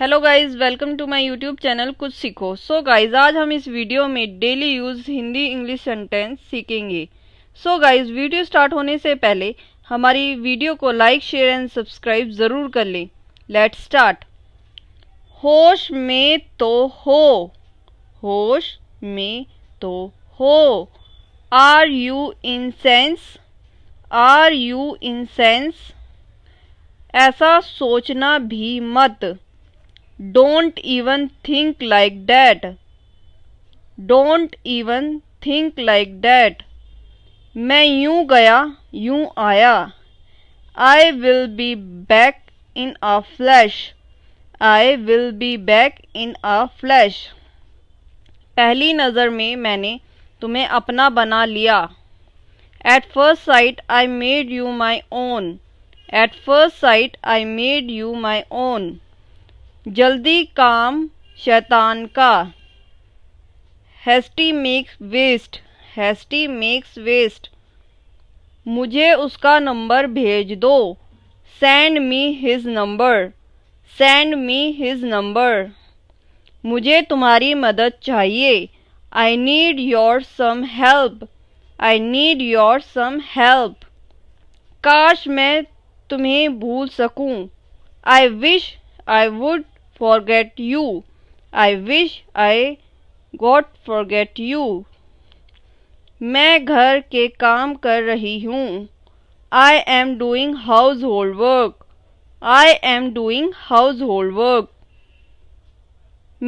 Hello guys welcome to my YouTube channel कुछ सीखो सो so guys आज हम इस वीडियो में daily use Hindi English sentence सीखेंगे so so guys video start होने से पहले हमारी वीडियो को लाइक शेयर एंड सब्सक्राइब ज़रूर कर लें लेट स्टार्ट होश में तो हो होश में तो हो are you in sense are you in sense ऐसा सोचना भी मत don't even think like that don't even think like that main yun gaya yun aaya i will be back in a flash i will be back in a flash pehli nazar mein maine tumhe apna bana liya at first sight i made you my own at first sight i made you my own जल्दी काम शैतान का hasty makes waste hasty makes waste मुझे उसका number भेज दो send me his number send me his number मुझे तुम्हारी मदद चाहिए I need your some help I need your some help काश मैं तुम्हें भूल सकूं I wish I would forget you. I wish I got forget you. मैं घर के काम कर रही हूँ I am doing household work I am doing household work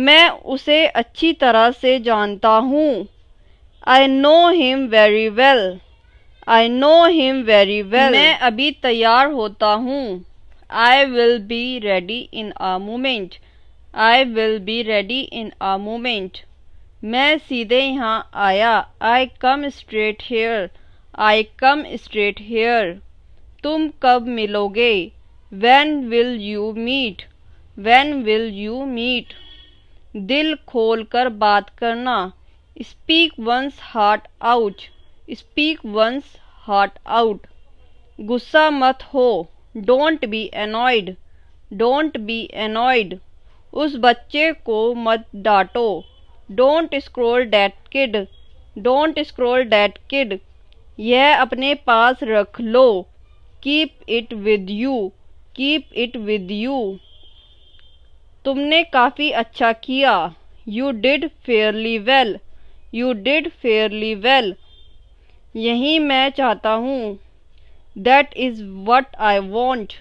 मैं उसे अच्छी तरह से जानता हूँ I know him very well I know him very well मैं अभी तैयार होता हूँ I will be ready in a moment I will be ready in a moment मैं सीधे यहाँ आया I come straight here I come straight here तुम कब मिलोगे when will you meet when will you meet दिल खोल कर बात करना speak one's heart out speak one's heart out गुस्सा मत हो don't be annoyed don't be annoyed उस बच्चे को मत डांटो don't scroll that kid don't scroll that kid यह अपने पास रख लो keep it with you keep it with you तुमने काफ़ी अच्छा किया you did fairly well you did fairly well यही मैं चाहता हूँ that is what I want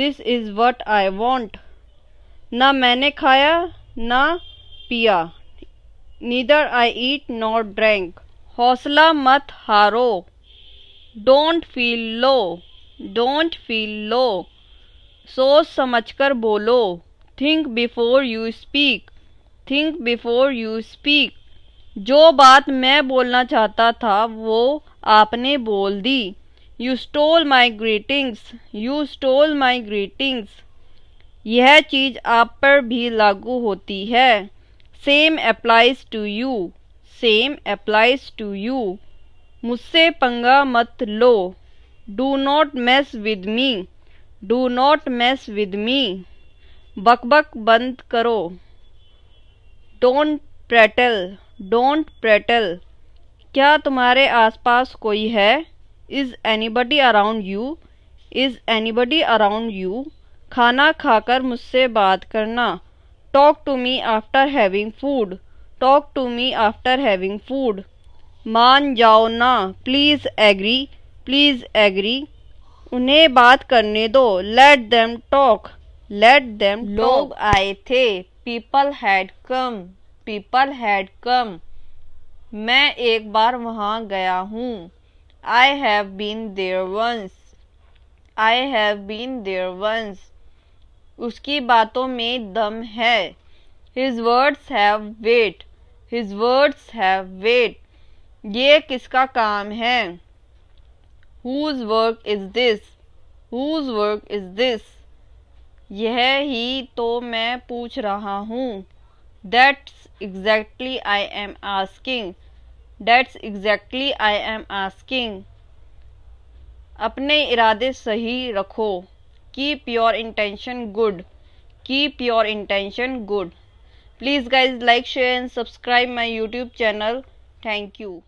this is what I want ना मैंने खाया ना पिया neither I eat not drank हौसला मत हारो don't feel low don't feel low सोच समझ कर बोलो think before you speak think before you speak जो बात मैं बोलना चाहता था वो आपने बोल दी you stole my greetings you stole my greetings यह चीज़ आप पर भी लागू होती है same applies to you same applies to you मुझसे पंगा मत लो do not mess with me do not mess with me बकबक बंद करो डोंट प्रेटल डोंट प्रेटल क्या तुम्हारे आसपास कोई है is anybody around you is anybody around you खाना खाकर मुझसे बात करना talk to me after having food talk to me after having food मान जाओ ना प्लीज़ एग्री प्लीज़ एग्री उन्हें बात करने दो let them talk let them लोग आए थे people had come people had come मैं एक बार वहाँ गया हूँ I have been there once. I have been there once. उसकी बातों में दम है His words have weight. His words have weight. ये किसका काम है Whose work is this? Whose work is this? यह ही तो मैं पूछ रहा हूँ That's exactly I am asking. That's exactly I am asking अपने इरादे सही रखो keep your intention good keep your intention good please guys like share and subscribe my YouTube channel thank you